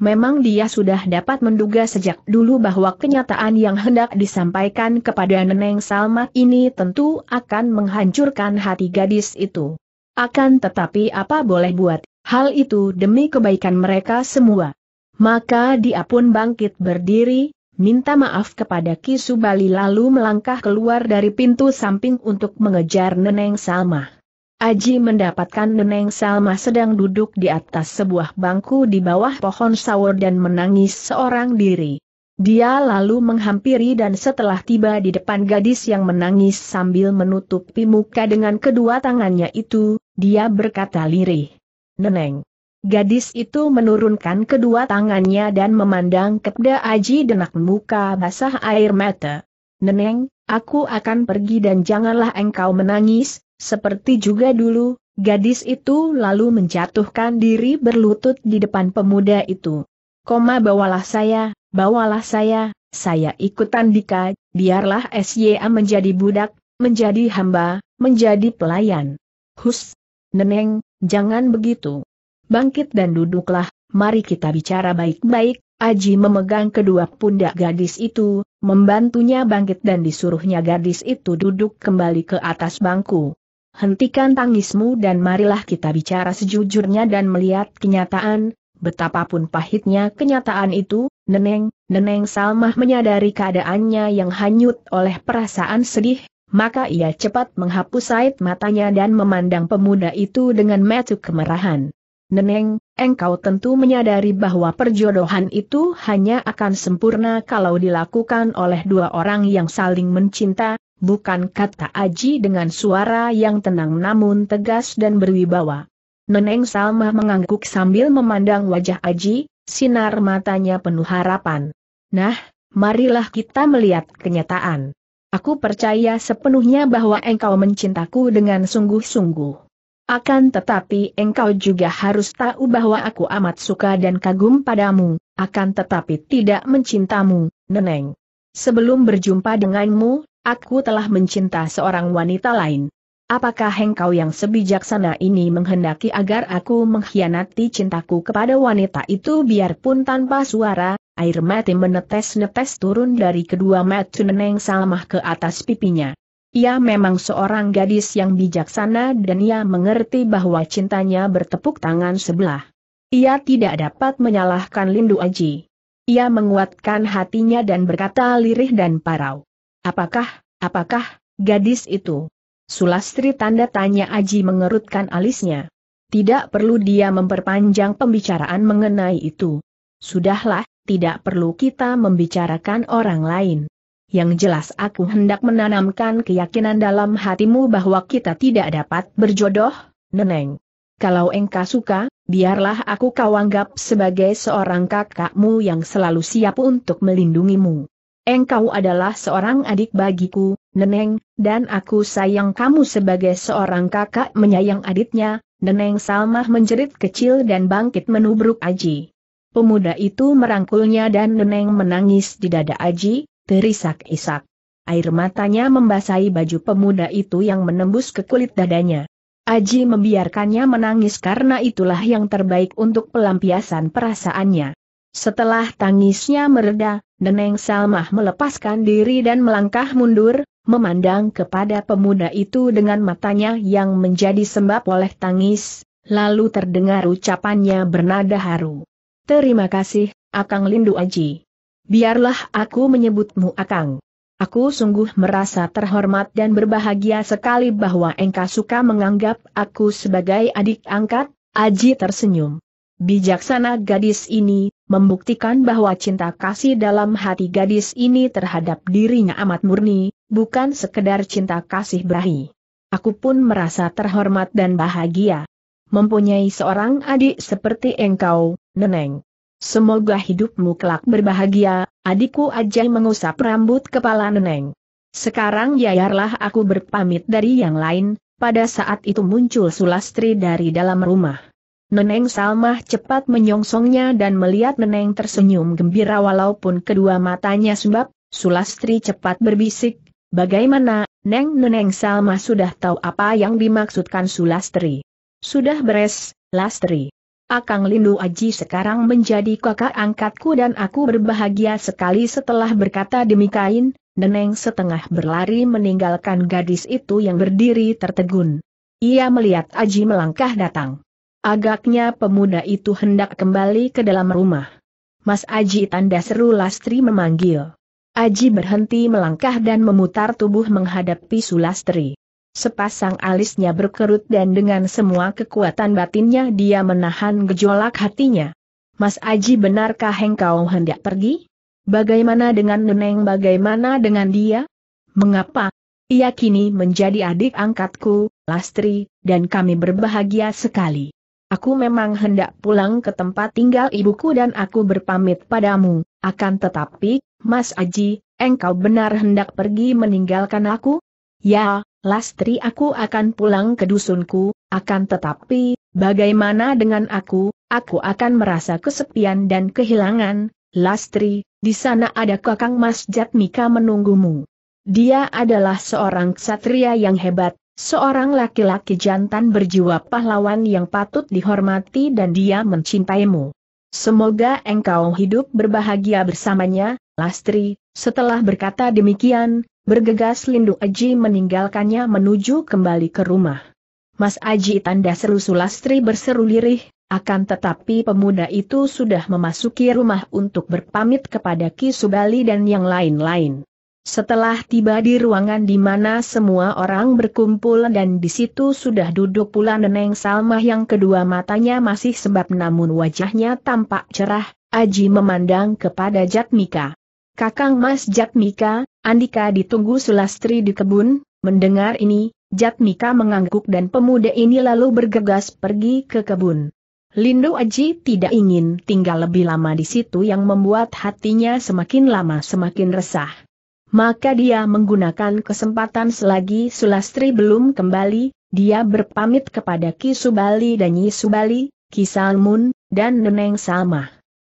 Memang dia sudah dapat menduga sejak dulu bahwa kenyataan yang hendak disampaikan kepada Neneng Salma ini tentu akan menghancurkan hati gadis itu. Akan tetapi apa boleh buat, hal itu demi kebaikan mereka semua. Maka dia pun bangkit berdiri, minta maaf kepada Kisubali lalu melangkah keluar dari pintu samping untuk mengejar Neneng Salma. Aji mendapatkan Neneng Salma sedang duduk di atas sebuah bangku di bawah pohon sawer dan menangis seorang diri. Dia lalu menghampiri dan setelah tiba di depan gadis yang menangis sambil menutupi muka dengan kedua tangannya itu, dia berkata lirih. Neneng. Gadis itu menurunkan kedua tangannya dan memandang kepada Aji denak muka basah air mata. Neneng, aku akan pergi dan janganlah engkau menangis, seperti juga dulu, gadis itu lalu menjatuhkan diri berlutut di depan pemuda itu. Koma bawalah saya, bawalah saya, saya ikutan Dika, biarlah SYA menjadi budak, menjadi hamba, menjadi pelayan. Hus, Neneng, jangan begitu. Bangkit dan duduklah, mari kita bicara baik-baik, Aji memegang kedua pundak gadis itu, membantunya bangkit dan disuruhnya gadis itu duduk kembali ke atas bangku hentikan tangismu dan marilah kita bicara sejujurnya dan melihat kenyataan, betapapun pahitnya kenyataan itu, Neneng, Neneng Salmah menyadari keadaannya yang hanyut oleh perasaan sedih, maka ia cepat menghapus air matanya dan memandang pemuda itu dengan metu kemerahan. Neneng, engkau tentu menyadari bahwa perjodohan itu hanya akan sempurna kalau dilakukan oleh dua orang yang saling mencinta, bukan kata Aji dengan suara yang tenang namun tegas dan berwibawa. Neneng Salma mengangguk sambil memandang wajah Aji, sinar matanya penuh harapan. Nah, marilah kita melihat kenyataan. Aku percaya sepenuhnya bahwa engkau mencintaku dengan sungguh-sungguh. Akan tetapi engkau juga harus tahu bahwa aku amat suka dan kagum padamu, akan tetapi tidak mencintamu, Neneng. Sebelum berjumpa denganmu, Aku telah mencinta seorang wanita lain. Apakah engkau yang sebijaksana ini menghendaki agar aku mengkhianati cintaku kepada wanita itu biarpun tanpa suara, air mati menetes-netes turun dari kedua mata Neneng Salmah ke atas pipinya. Ia memang seorang gadis yang bijaksana dan ia mengerti bahwa cintanya bertepuk tangan sebelah. Ia tidak dapat menyalahkan Lindu Aji. Ia menguatkan hatinya dan berkata lirih dan parau. Apakah, apakah, gadis itu? Sulastri tanda tanya Aji mengerutkan alisnya. Tidak perlu dia memperpanjang pembicaraan mengenai itu. Sudahlah, tidak perlu kita membicarakan orang lain. Yang jelas aku hendak menanamkan keyakinan dalam hatimu bahwa kita tidak dapat berjodoh, Neneng. Kalau engkau suka, biarlah aku kau anggap sebagai seorang kakakmu yang selalu siap untuk melindungimu engkau adalah seorang adik bagiku, Neneng, dan aku sayang kamu sebagai seorang kakak menyayang adiknya, Neneng Salmah menjerit kecil dan bangkit menubruk Aji. Pemuda itu merangkulnya dan Neneng menangis di dada Aji, terisak-isak. Air matanya membasahi baju pemuda itu yang menembus ke kulit dadanya. Aji membiarkannya menangis karena itulah yang terbaik untuk pelampiasan perasaannya. Setelah tangisnya mereda, Neneng Salmah melepaskan diri dan melangkah mundur, memandang kepada pemuda itu dengan matanya yang menjadi sembab oleh tangis, lalu terdengar ucapannya bernada haru. Terima kasih, Akang Lindu Aji. Biarlah aku menyebutmu Akang. Aku sungguh merasa terhormat dan berbahagia sekali bahwa engkau suka menganggap aku sebagai adik angkat, Aji tersenyum. Bijaksana gadis ini, membuktikan bahwa cinta kasih dalam hati gadis ini terhadap dirinya amat murni, bukan sekedar cinta kasih berahi. Aku pun merasa terhormat dan bahagia. Mempunyai seorang adik seperti engkau, Neneng. Semoga hidupmu kelak berbahagia, adikku aja mengusap rambut kepala Neneng. Sekarang yayarlah aku berpamit dari yang lain, pada saat itu muncul Sulastri dari dalam rumah. Neneng Salmah cepat menyongsongnya dan melihat Neneng tersenyum gembira walaupun kedua matanya sumbap. Sulastri cepat berbisik, bagaimana, Neng Neneng Salmah sudah tahu apa yang dimaksudkan Sulastri. Sudah beres, Lastri. Akang Lindu Aji sekarang menjadi kakak angkatku dan aku berbahagia sekali setelah berkata demikian. Neneng setengah berlari meninggalkan gadis itu yang berdiri tertegun. Ia melihat Aji melangkah datang. Agaknya pemuda itu hendak kembali ke dalam rumah. Mas Aji tanda seru Lastri memanggil. Aji berhenti melangkah dan memutar tubuh menghadapi Sulastri. Sepasang alisnya berkerut dan dengan semua kekuatan batinnya dia menahan gejolak hatinya. Mas Aji benarkah engkau hendak pergi? Bagaimana dengan Neneng bagaimana dengan dia? Mengapa? Ia kini menjadi adik angkatku, Lastri, dan kami berbahagia sekali. Aku memang hendak pulang ke tempat tinggal ibuku dan aku berpamit padamu, akan tetapi, Mas Aji, engkau benar hendak pergi meninggalkan aku? Ya, Lastri aku akan pulang ke dusunku, akan tetapi, bagaimana dengan aku, aku akan merasa kesepian dan kehilangan, Lastri, di sana ada kakang Mas Jatmika menunggumu. Dia adalah seorang ksatria yang hebat, Seorang laki-laki jantan berjiwa pahlawan yang patut dihormati dan dia mencintaimu. Semoga engkau hidup berbahagia bersamanya, Lastri, setelah berkata demikian, bergegas Lindu Aji meninggalkannya menuju kembali ke rumah. Mas Aji tanda seru Sulastri berseru lirih, akan tetapi pemuda itu sudah memasuki rumah untuk berpamit kepada Ki Subali dan yang lain-lain. Setelah tiba di ruangan di mana semua orang berkumpul dan di situ sudah duduk pula Neneng Salma yang kedua matanya masih sebab namun wajahnya tampak cerah, Aji memandang kepada Jatmika. Kakang Mas Jatmika, Andika ditunggu Sulastri di kebun, mendengar ini, Jatmika mengangguk dan pemuda ini lalu bergegas pergi ke kebun. Lindu Aji tidak ingin tinggal lebih lama di situ yang membuat hatinya semakin lama semakin resah maka dia menggunakan kesempatan selagi Sulastri belum kembali, dia berpamit kepada Ki Subali dan Nyi Subali, Ki Salmun, dan Neneng Salma.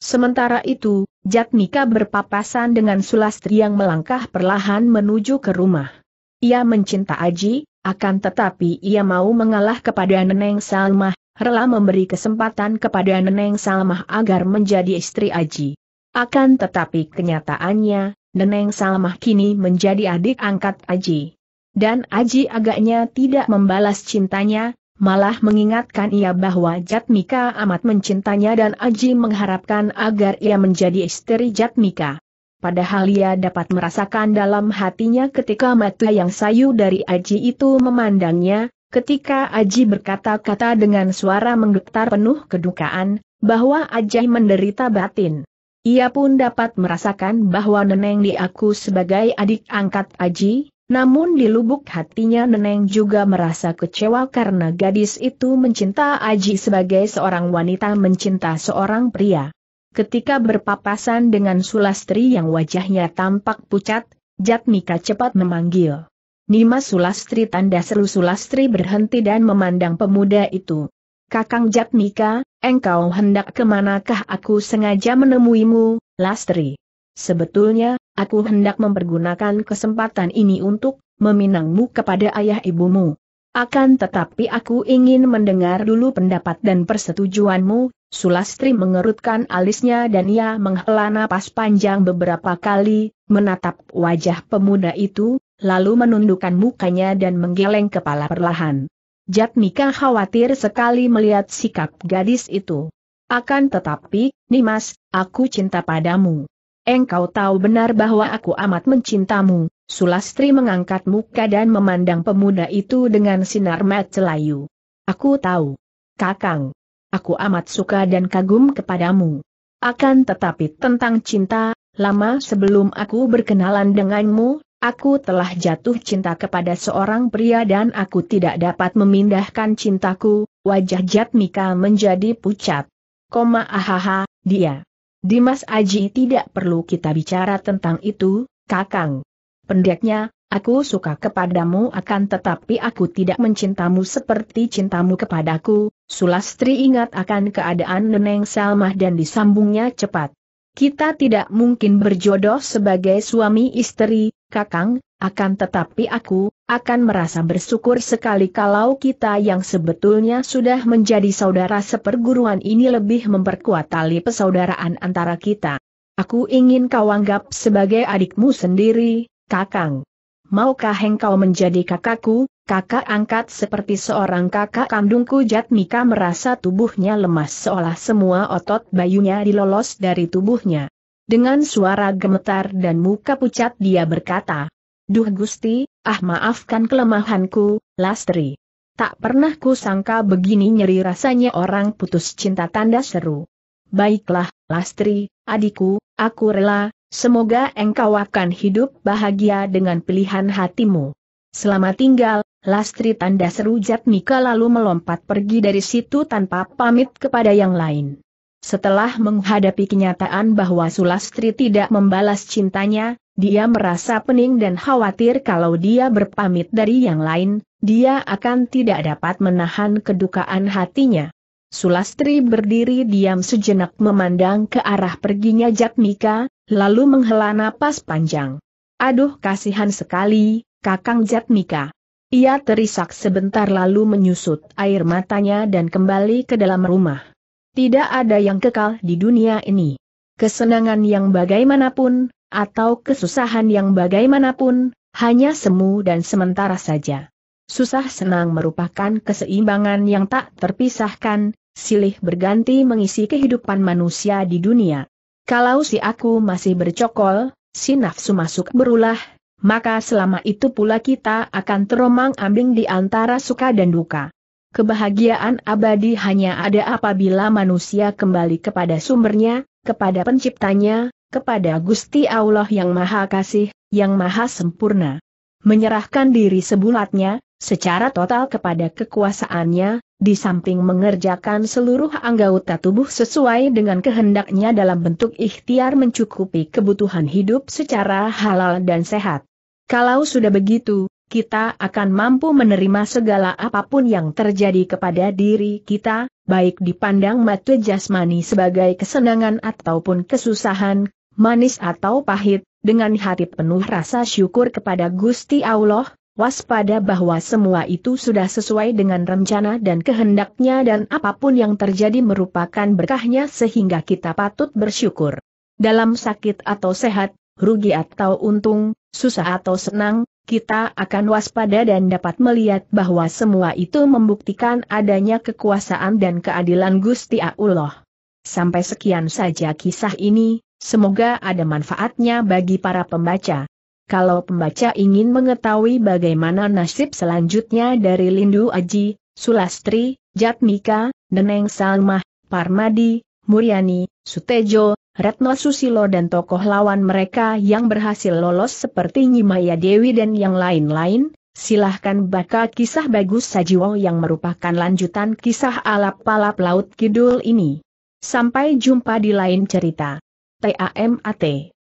Sementara itu, Jatmika berpapasan dengan Sulastri yang melangkah perlahan menuju ke rumah. Ia mencinta Aji, akan tetapi ia mau mengalah kepada Neneng Salma, rela memberi kesempatan kepada Neneng Salma agar menjadi istri Aji. Akan tetapi kenyataannya, Neneng Salmah kini menjadi adik angkat Aji. Dan Aji agaknya tidak membalas cintanya, malah mengingatkan ia bahwa Jatmika amat mencintanya dan Aji mengharapkan agar ia menjadi istri Jatmika. Padahal ia dapat merasakan dalam hatinya ketika mata yang sayu dari Aji itu memandangnya, ketika Aji berkata-kata dengan suara menggetar penuh kedukaan, bahwa Aji menderita batin. Ia pun dapat merasakan bahwa Neneng diaku sebagai adik angkat Aji, namun di lubuk hatinya Neneng juga merasa kecewa karena gadis itu mencinta Aji sebagai seorang wanita mencinta seorang pria. Ketika berpapasan dengan Sulastri yang wajahnya tampak pucat, Jatmika cepat memanggil. Nima Sulastri tanda seru Sulastri berhenti dan memandang pemuda itu. Kakang Jatmika, engkau hendak kemanakah aku sengaja menemuimu, Lastri? Sebetulnya, aku hendak mempergunakan kesempatan ini untuk meminangmu kepada ayah ibumu. Akan tetapi aku ingin mendengar dulu pendapat dan persetujuanmu, Sulastri mengerutkan alisnya dan ia menghela napas panjang beberapa kali, menatap wajah pemuda itu, lalu menundukkan mukanya dan menggeleng kepala perlahan. Jatmika khawatir sekali melihat sikap gadis itu. Akan tetapi, Nimas, aku cinta padamu. Engkau tahu benar bahwa aku amat mencintamu. Sulastri mengangkat muka dan memandang pemuda itu dengan sinar mata celayu. Aku tahu. Kakang. Aku amat suka dan kagum kepadamu. Akan tetapi tentang cinta, lama sebelum aku berkenalan denganmu, Aku telah jatuh cinta kepada seorang pria dan aku tidak dapat memindahkan cintaku, wajah Jatmika menjadi pucat. Koma ahaha, dia. Dimas Aji tidak perlu kita bicara tentang itu, kakang. Pendeknya, aku suka kepadamu akan tetapi aku tidak mencintamu seperti cintamu kepadaku, Sulastri ingat akan keadaan Neneng Salmah dan disambungnya cepat. Kita tidak mungkin berjodoh sebagai suami istri, Kakang, akan tetapi aku, akan merasa bersyukur sekali kalau kita yang sebetulnya sudah menjadi saudara seperguruan ini lebih memperkuat tali persaudaraan antara kita. Aku ingin kau anggap sebagai adikmu sendiri, Kakang. Maukah engkau menjadi kakakku, kakak angkat seperti seorang kakak kandungku Jatmika merasa tubuhnya lemas seolah semua otot bayunya dilolos dari tubuhnya. Dengan suara gemetar dan muka pucat dia berkata, Duh Gusti, ah maafkan kelemahanku, Lastri. Tak pernah ku sangka begini nyeri rasanya orang putus cinta tanda seru. Baiklah, Lastri, adikku, aku rela, semoga engkau akan hidup bahagia dengan pilihan hatimu. Selamat tinggal, Lastri tanda seru Jatmika lalu melompat pergi dari situ tanpa pamit kepada yang lain. Setelah menghadapi kenyataan bahwa Sulastri tidak membalas cintanya, dia merasa pening dan khawatir kalau dia berpamit dari yang lain, dia akan tidak dapat menahan kedukaan hatinya. Sulastri berdiri diam sejenak memandang ke arah perginya Jatmika, lalu menghela napas panjang. Aduh kasihan sekali, Kakang Jatmika. Ia terisak sebentar lalu menyusut air matanya dan kembali ke dalam rumah. Tidak ada yang kekal di dunia ini. Kesenangan yang bagaimanapun, atau kesusahan yang bagaimanapun, hanya semu dan sementara saja. Susah senang merupakan keseimbangan yang tak terpisahkan, silih berganti mengisi kehidupan manusia di dunia. Kalau si aku masih bercokol, si nafsu masuk berulah, maka selama itu pula kita akan teromang ambing di antara suka dan duka. Kebahagiaan abadi hanya ada apabila manusia kembali kepada sumbernya, kepada penciptanya, kepada Gusti Allah yang Maha Kasih, yang Maha Sempurna. Menyerahkan diri sebulatnya, secara total kepada kekuasaannya, di samping mengerjakan seluruh anggota tubuh sesuai dengan kehendaknya dalam bentuk ikhtiar mencukupi kebutuhan hidup secara halal dan sehat. Kalau sudah begitu, kita akan mampu menerima segala apapun yang terjadi kepada diri kita, baik dipandang mata jasmani sebagai kesenangan ataupun kesusahan, manis atau pahit, dengan hati penuh rasa syukur kepada Gusti Allah, waspada bahwa semua itu sudah sesuai dengan rencana dan kehendaknya dan apapun yang terjadi merupakan berkahnya sehingga kita patut bersyukur. Dalam sakit atau sehat, rugi atau untung, susah atau senang, kita akan waspada dan dapat melihat bahwa semua itu membuktikan adanya kekuasaan dan keadilan Gusti Allah. Sampai sekian saja kisah ini, semoga ada manfaatnya bagi para pembaca. Kalau pembaca ingin mengetahui bagaimana nasib selanjutnya dari Lindu Aji, Sulastri, Jatmika, Neneng Salmah, Parmadi, Muryani, Sutejo, Retno Susilo dan tokoh lawan mereka yang berhasil lolos seperti Nyimaya Dewi dan yang lain-lain, silahkan baca kisah Bagus Sajiwo yang merupakan lanjutan kisah alap palap Laut Kidul ini. Sampai jumpa di lain cerita. TAMAT